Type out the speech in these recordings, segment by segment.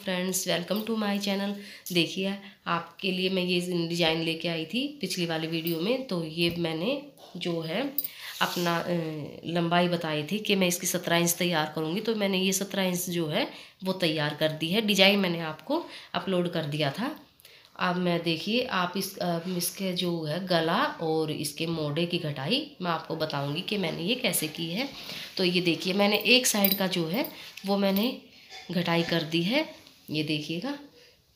friends welcome to my channel देखिए आपके लिए मैं ये डिज़ाइन लेके आई थी पिछली वाली वीडियो में तो ये मैंने जो है अपना लंबाई बताई थी कि मैं इसकी सत्रह इंच तैयार करूँगी तो मैंने ये सत्रह इंच जो है वो तैयार कर दी है डिज़ाइन मैंने आपको अपलोड कर दिया था अब मैं देखिए आप इस आप इसके जो है गला और इसके मोड़े की घटाई मैं आपको बताऊंगी कि मैंने ये कैसे की है तो ये देखिए मैंने एक साइड का जो है वो मैंने घटाई कर दी है ये देखिएगा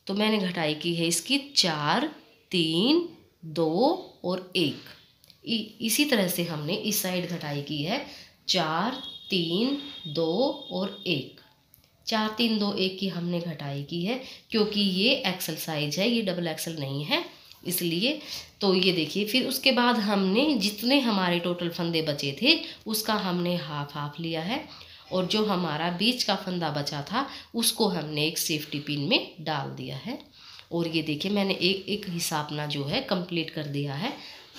तो मैंने घटाई की है इसकी चार तीन दो और एक इ, इसी तरह से हमने इस साइड घटाई की है चार तीन दो और एक चार तीन दो एक की हमने घटाई की है क्योंकि ये एक्सल साइज है ये डबल एक्सल नहीं है इसलिए तो ये देखिए फिर उसके बाद हमने जितने हमारे टोटल फंदे बचे थे उसका हमने हाफ हाफ लिया है और जो हमारा बीच का फंदा बचा था उसको हमने एक सेफ्टी पिन में डाल दिया है और ये देखिए मैंने एक एक हिसाबना जो है कंप्लीट कर दिया है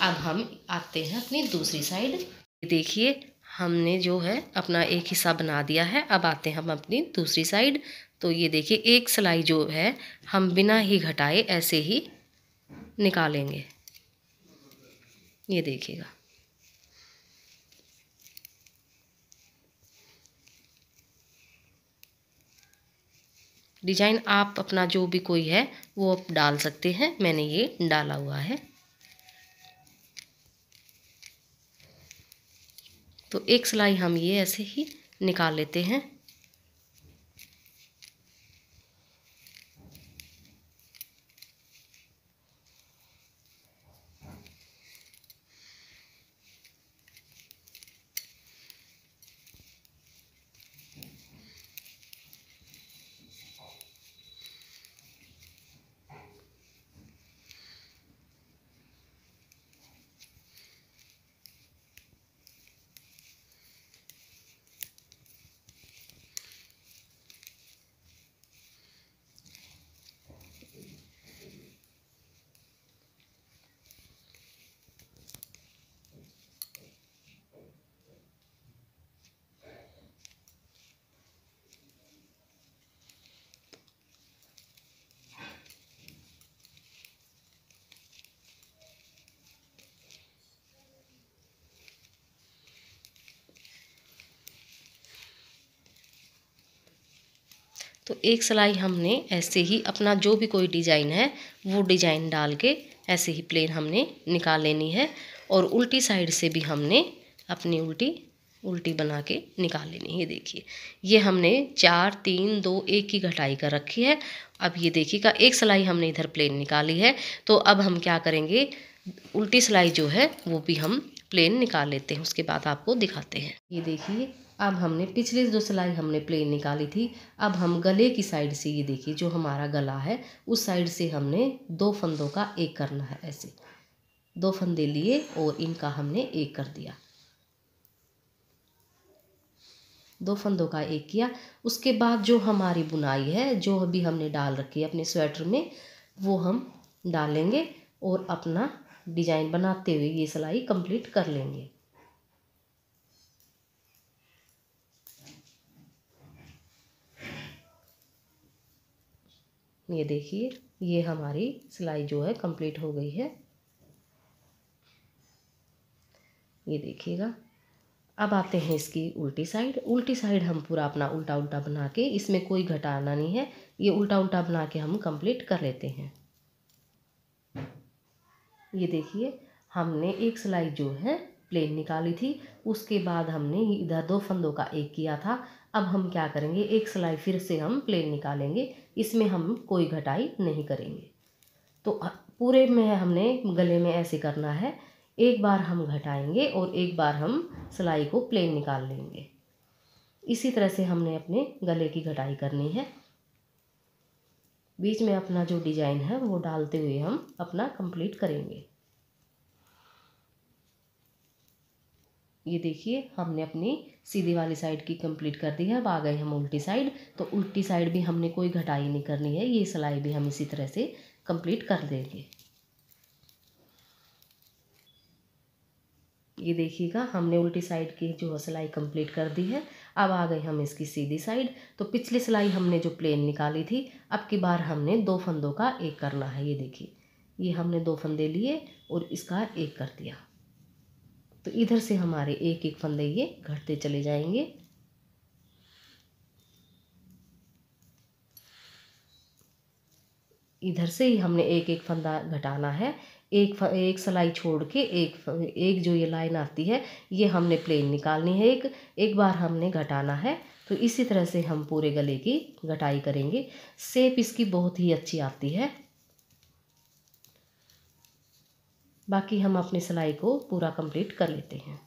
अब हम आते हैं अपनी दूसरी साइड देखिए हमने जो है अपना एक हिस्सा बना दिया है अब आते हैं हम अपनी दूसरी साइड तो ये देखिए एक सिलाई जो है हम बिना ही घटाए ऐसे ही निकालेंगे ये देखिएगा डिजाइन आप अपना जो भी कोई है वो आप डाल सकते हैं मैंने ये डाला हुआ है तो एक सिलाई हम ये ऐसे ही निकाल लेते हैं तो एक सिलाई हमने ऐसे ही अपना जो भी कोई डिज़ाइन है वो डिज़ाइन डाल के ऐसे ही प्लेन हमने निकाल लेनी है और उल्टी साइड से भी हमने अपनी उल्टी उल्टी बना के निकाल लेनी है देखिए ये हमने चार तीन दो एक की घटाई कर रखी है अब ये देखिएगा एक सिलाई हमने इधर प्लेन निकाली है तो अब हम क्या करेंगे उल्टी सिलाई जो है वो भी हम प्लेन निकाल लेते हैं उसके बाद आपको दिखाते हैं ये देखिए अब हमने पिछले जो सिलाई हमने प्लेन निकाली थी अब हम गले की साइड से ये देखिए जो हमारा गला है उस साइड से हमने दो फंदों का एक करना है ऐसे दो फंदे लिए और इनका हमने एक कर दिया दो फंदों का एक किया उसके बाद जो हमारी बुनाई है जो अभी हमने डाल रखी है अपने स्वेटर में वो हम डालेंगे और अपना डिजाइन बनाते हुए ये सिलाई कंप्लीट कर लेंगे ये देखिए ये हमारी सिलाई जो है कंप्लीट हो गई है ये देखिएगा अब आते हैं इसकी उल्टी साइड उल्टी साइड हम पूरा अपना उल्टा उल्टा बना के इसमें कोई घटाना नहीं है ये उल्टा उल्टा बना के हम कंप्लीट कर लेते हैं ये देखिए हमने एक सिलाई जो है प्लेन निकाली थी उसके बाद हमने इधर दो फंदों का एक किया था अब हम क्या करेंगे एक सिलाई फिर से हम प्लेन निकालेंगे इसमें हम कोई घटाई नहीं करेंगे तो पूरे में हमने गले में ऐसे करना है एक बार हम घटाएंगे और एक बार हम सिलाई को प्लेन निकाल लेंगे इसी तरह से हमने अपने गले की घटाई करनी है बीच में अपना जो डिजाइन है वो डालते हुए हम अपना कंप्लीट करेंगे ये देखिए हमने अपनी सीधी वाली साइड की कंप्लीट कर दी है अब आ गए हम उल्टी साइड तो उल्टी साइड भी हमने कोई घटाई नहीं करनी है ये सिलाई भी हम इसी तरह से कंप्लीट कर देंगे ये देखिएगा हमने उल्टी साइड की जो सिलाई कंप्लीट कर दी है अब आ गए हम इसकी सीधी साइड तो पिछली सिलाई हमने जो प्लेन निकाली थी अब की बार हमने दो फंदों का एक करना है ये देखिए ये हमने दो फंदे लिए और इसका एक कर दिया तो इधर से हमारे एक एक फंदे ये घटते चले जाएंगे इधर से ही हमने एक एक फंदा घटाना है एक एक सलाई छोड़ के एक एक जो ये लाइन आती है ये हमने प्लेन निकालनी है एक एक बार हमने घटाना है तो इसी तरह से हम पूरे गले की घटाई करेंगे सेप इसकी बहुत ही अच्छी आती है बाकी हम अपनी सिलाई को पूरा कंप्लीट कर लेते हैं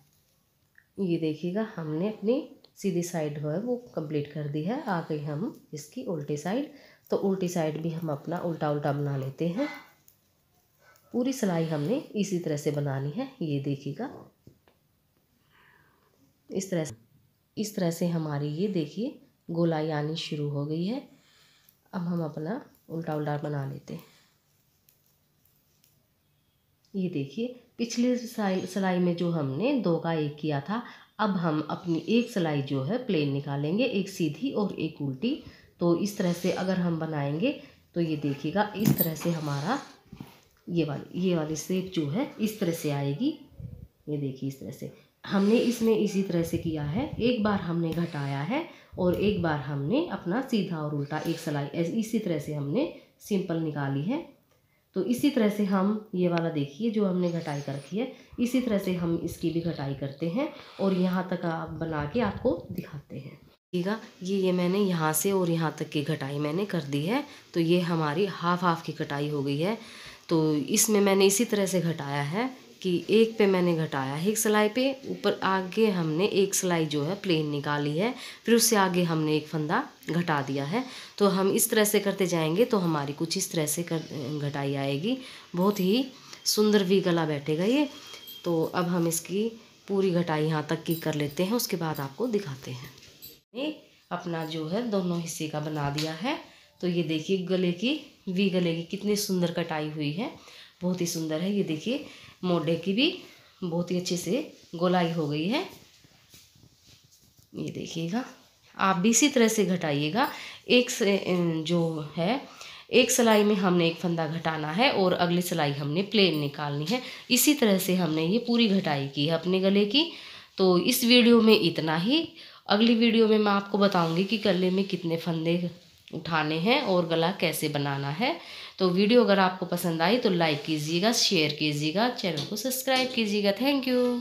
ये देखिएगा हमने अपनी सीधी साइड जो है वो कंप्लीट कर दी है आ गई हम इसकी उल्टी साइड तो उल्टी साइड भी हम अपना उल्टा उल्टा बना लेते हैं पूरी सिलाई हमने इसी तरह से बनानी है ये देखिएगा इस तरह से इस तरह से हमारी ये देखिए गोलाई आनी शुरू हो गई है अब हम अपना उल्टा उल्टा बना लेते हैं ये देखिए पिछले सिलाई में जो हमने दो का एक किया था अब हम अपनी एक सिलाई जो है प्लेन निकालेंगे एक सीधी और एक उल्टी तो इस तरह से अगर हम बनाएंगे तो ये देखिएगा इस तरह से हमारा ये वाली ये वाली सेप जो है इस तरह से आएगी ये देखिए इस तरह से हमने इसमें इसी तरह से किया है एक बार हमने घटाया है और एक बार हमने अपना सीधा और उल्टा एक सिलाई इसी तरह से हमने सिंपल निकाली है तो इसी तरह से हम ये वाला देखिए जो हमने घटाई कर रखी है इसी तरह से हम इसकी भी घटाई करते हैं और यहाँ तक आप बना के आपको दिखाते हैं देखिएगा ये ये मैंने यहाँ से और यहाँ तक की घटाई मैंने कर दी है तो ये हमारी हाफ हाफ की कटाई हो गई है तो इसमें मैंने इसी तरह से घटाया है कि एक पे मैंने घटाया है एक सिलाई पे ऊपर आगे हमने एक सिलाई जो है प्लेन निकाली है फिर उससे आगे हमने एक फंदा घटा दिया है तो हम इस तरह से करते जाएंगे तो हमारी कुछ इस तरह से कर घटाई आएगी बहुत ही सुंदर भी गला बैठेगा ये तो अब हम इसकी पूरी घटाई यहाँ तक की कर लेते हैं उसके बाद आपको दिखाते हैं अपना जो है दोनों हिस्से का बना दिया है तो ये देखिए गले की वी गले की कितनी सुंदर कटाई हुई है बहुत ही सुंदर है ये देखिए मोडे की भी बहुत ही अच्छे से गोलाई हो गई है ये देखिएगा आप भी इसी तरह से घटाइएगा एक से जो है एक सिलाई में हमने एक फंदा घटाना है और अगली सिलाई हमने प्लेन निकालनी है इसी तरह से हमने ये पूरी घटाई की है अपने गले की तो इस वीडियो में इतना ही अगली वीडियो में मैं आपको बताऊंगी कि गले में कितने फंदे उठाने हैं और गला कैसे बनाना है तो वीडियो अगर आपको पसंद आई तो लाइक कीजिएगा शेयर कीजिएगा चैनल को सब्सक्राइब कीजिएगा थैंक यू